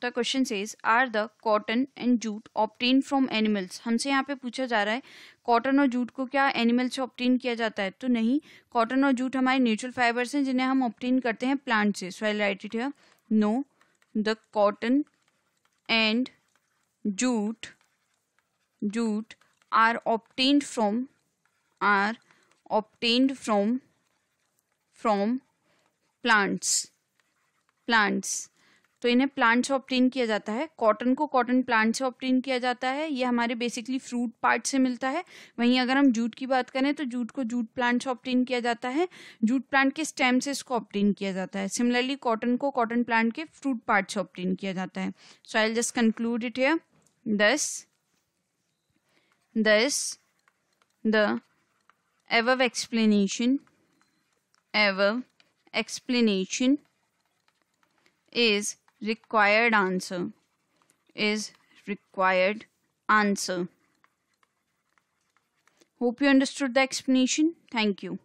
The question says, are the cotton and jute obtained from animals? हमसे यहाँ पे पूछा जा रहा है कॉटन और जूट को क्या एनिमल्स से ऑप्टेन किया जाता है तो नहीं कॉटन और जूट हमारे नेचुरल फाइबर्स हैं जिन्हें हम ऑप्टेन करते हैं प्लांट से so right it no the cotton and jute jute are obtained from are obtain from from plants plants तो इन्हें प्लांट से ऑप्टेन किया जाता है कॉटन को कॉटन प्लांट से ऑप्टेन किया जाता है ये हमारे बेसिकली फ्रूट पार्ट से मिलता है वहीं अगर हम जूट की बात करें तो जूट को जूट प्लांट से ऑप्टेन किया जाता है जूट प्लांट के स्टेम से इसको ऑप्टेन किया जाता है सिमिलरली कॉटन को कॉटन प्लांट के फ्रूट पार्ट से ऑप्टेन किया जाता है so I just conclude it here this this the of explanation of explanation is required answer is required answer. Hope you understood the explanation. Thank you.